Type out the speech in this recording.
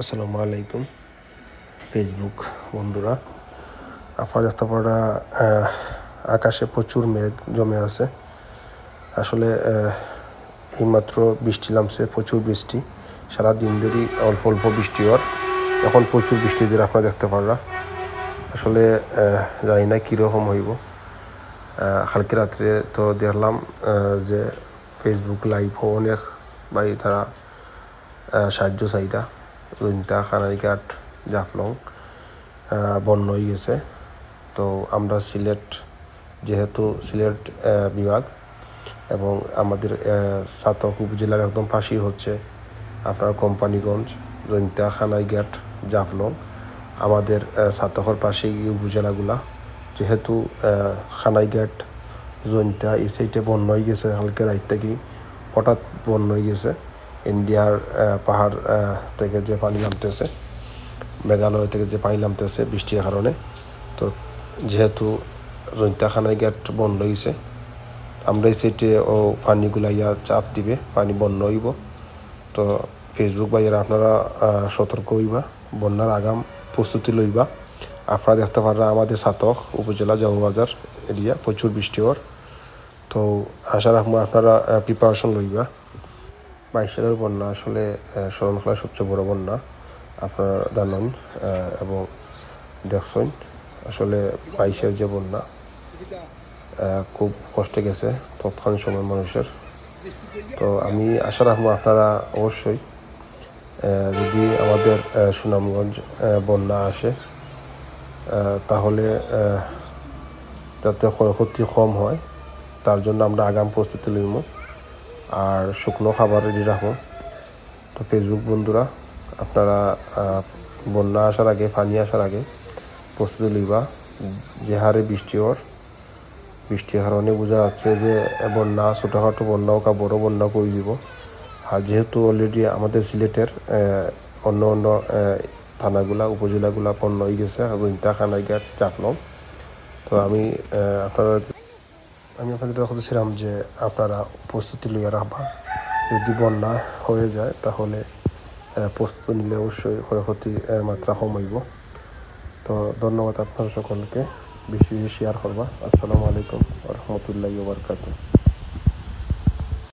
আসসালামু আলাইকুম ফেসবুক বন্ধুরা আপাতত পড়া আকাশে প্রচুর মেঘ জমে আছে আসলে এইমাত্র বৃষ্টি নামছে প্রচুর বৃষ্টি সারা দিন ধরেই অল্প অল্প বৃষ্টি হওয়ার এখন প্রচুর বৃষ্টি দিয়ে আপনারা দেখতে পাররা আসলে জানি না কীরকম হইব কালকে রাত্রে তো দেখলাম যে ফেসবুক লাইভ অনেক ভাই তারা সাহায্য চাহিদা রুইন্তা খানারিঘাট জাফলং বন্য হয়ে গেছে তো আমরা সিলেট যেহেতু সিলেট বিভাগ এবং আমাদের সাতক উপজেলার একদম ফাঁসি হচ্ছে আপনার কোম্পানিগঞ্জ রইন্তা খানাইঘাট জাফলং আমাদের সাতকর পাশে উপজেলাগুলা যেহেতু খানাইঘাট জৈন্তা এই সাইডে বন্য হয়ে গেছে হালকা রাত থেকেই হঠাৎ বন্য হয়ে গেছে ইন্ডিয়ার পাহাড় থেকে যে পানি নামতেছে মেঘালয় থেকে যে পানি নামতেছে বৃষ্টির কারণে তো যেহেতু রৈন্তাখানায় গেট বন্ধ হয়েছে আমরা এই সেটে ও পানিগুলা চাপ দিবে পানি বন্ধ হইব তো ফেসবুক ইয়ার আপনারা সতর্ক হইবা বন্যার আগাম প্রস্তুতি লইবা আপনারা দেখতে পারেন আমাদের সাতক উপজেলা জহবাজার এরিয়া প্রচুর বৃষ্টি হওয়ার তো আশা রাখবো আপনারা প্রিপারেশন লইবা বাইশ সালের বন্যা আসলে শরণখোলার সবচেয়ে বড় বন্যা আপনার দানন এবং দেখছেন আসলে বাইশের যে বন্যা খুব কষ্টে গেছে তৎক্ষণ সময় মানুষের তো আমি আশা রাখবো আপনারা অবশ্যই যদি আমাদের সুনামগঞ্জ বন্যা আসে তাহলে যাতে ক্ষয়ক্ষতি কম হয় তার জন্য আমরা আগাম প্রস্তুতি লইব আর শুকনো খাবার রেডি রাখবো তো ফেসবুক বন্ধুরা আপনারা বন্যা আসার আগে পানি আসার আগে প্রস্তুতি লইবা যে হারে বৃষ্টি হওয়ার বৃষ্টির হারণে বোঝা যাচ্ছে যে বন্যা ছোটোখাটো বন্যা হোক বড় বন্যা কই দিব আর যেহেতু অলরেডি আমাদের সিলেটের অন্য অন্য থানাগুলা উপজেলাগুলা পণ্য হয়ে গেছে আর খানাইঘাট চাপলাম তো আমি আপনারা আমি আপনাদের দেখাতেছিলাম যে আপনারা প্রস্তুতি লইয়া রাখবা যদি বন্যা হয়ে যায় তাহলে প্রস্তুতি নিলে অবশ্যই ক্ষয়ক্ষতি এর মাত্রা কমাইব তো ধন্যবাদ আপনারা সকলকে বেশি বেশি শেয়ার করবা আসসালামু আলাইকুম রহমতুল্লাহ বারকাতুহ